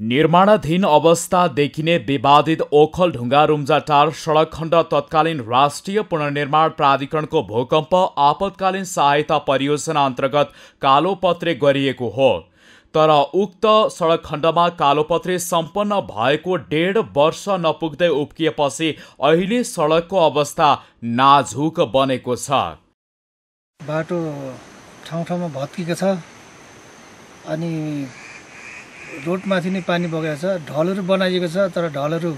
निर्माणाधीन अवस्था देखिने विवादित ओखल ढुङ्गा रुम्जाटार सडक खण्ड तत्कालीन राष्ट्रिय पुनर्निर्माण प्राधिकरणको भूकम्प आपतकालीन सहायता परियोजना अन्तर्गत कालोपत्रे गरिएको हो तर उक्त सडक खण्डमा कालोपत्रे सम्पन्न भएको डेढ वर्ष नपुग्दै उब्किएपछि अहिले सडकको अवस्था नाजुक बनेको छ बाटो ठाउँ ठाउँमा भत्किएको छ अनि रोडमाथि नै पानी बगेको छ ढलहरू बनाइएको छ तर ढलहरू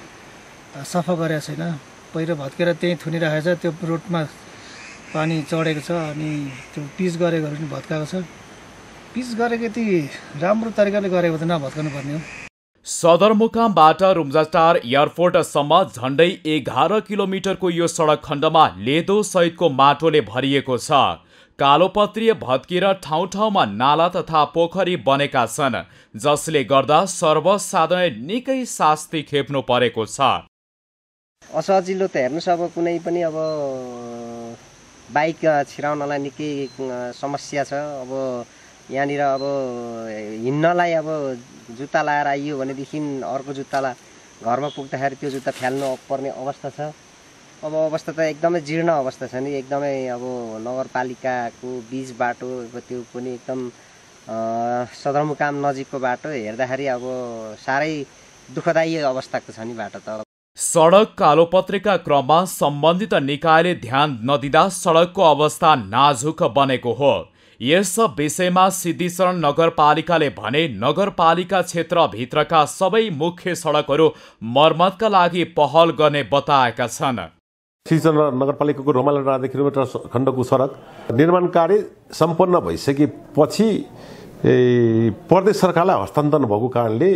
सफा गरेको छैन पहिरो भत्केर त्यहीँ थुनिराखेको छ त्यो रोडमा पानी चढेको छ अनि त्यो पिच गरेकोहरू पनि भत्काएको छ पिच गरेको यति राम्रो तरिकाले गरेको त नभत्काउनु पर्ने हो सदरमुकामबाट रुम्जाटार एयरपोर्टसम्म झन्डै एघार किलोमिटरको यो सडक खण्डमा लेदो सहितको माटोले भरिएको छ कालोपत्रीय भत्किएर ठाउँ ठाउँमा नाला तथा पोखरी बनेका छन् जसले गर्दा सर्वसाधारण निकै शास्ति खेप्नु परेको छ असजिलो त हेर्नुहोस् अब कुनै पनि अब बाइक छिराउनलाई निकै समस्या छ अब यहाँनिर अब हिँड्नलाई अब जुत्ता लाएर आइयो भनेदेखि अर्को जुत्तालाई घरमा पुग्दाखेरि त्यो जुत्ता फाल्नु पर्ने अवस्था छ अब अवस्था त एकदमै जीर्ण अवस्था छ नि एकदमै अब नगरपालिकाको बिच बाटो त्यो पनि एकदम सदरमुकाम नजिकको बाटो हेर्दाखेरि अब साह्रै दुःखदायी अवस्थाको छ नि बाटो त सडक कालोपत्रेका क्रममा सम्बन्धित निकायले ध्यान नदिँदा सडकको अवस्था नाजुक बनेको हो यस विषयमा सिद्धिचरण नगरपालिकाले भने नगरपालिका क्षेत्रभित्रका सबै मुख्य सडकहरू मर्मतका लागि पहल गर्ने बताएका छन् सिचन्द्र नगरपालिकाको रोमाला राधा किलोमिटर खण्डको सडक निर्माण कार्य सम्पन्न भइसकेपछि प्रदेश सरकारलाई हस्तान्तरण भएको कारणले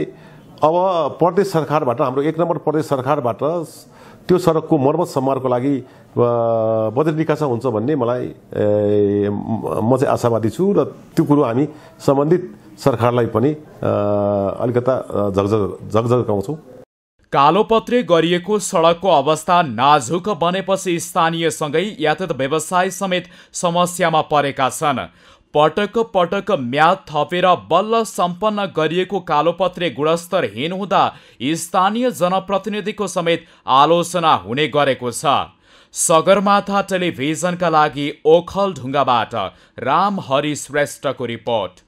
अब प्रदेश सरकारबाट हाम्रो एक नम्बर प्रदेश सरकारबाट त्यो सडकको मर्मत सम्हारको लागि बजेट निकास हुन्छ भन्ने मलाई म चाहिँ आशावादी छु र त्यो कुरो हामी सम्बन्धित सरकारलाई पनि अलिकता झगझग गाउँछौँ कालोपत्रे गरिएको सडकको अवस्था नाजुक बनेपछि स्थानीयसँगै यातायात व्यवसाय समेत समस्यामा परेका छन् पटक पटक म्याद थपेर बल्ल सम्पन्न गरिएको कालोपत्रे गुणस्तरहीन हुँदा स्थानीय जनप्रतिनिधिको समेत आलोचना हुने गरेको छ सगरमाथा टेलिभिजनका लागि ओखलढुङ्गाबाट रामहरि श्रेष्ठको रिपोर्ट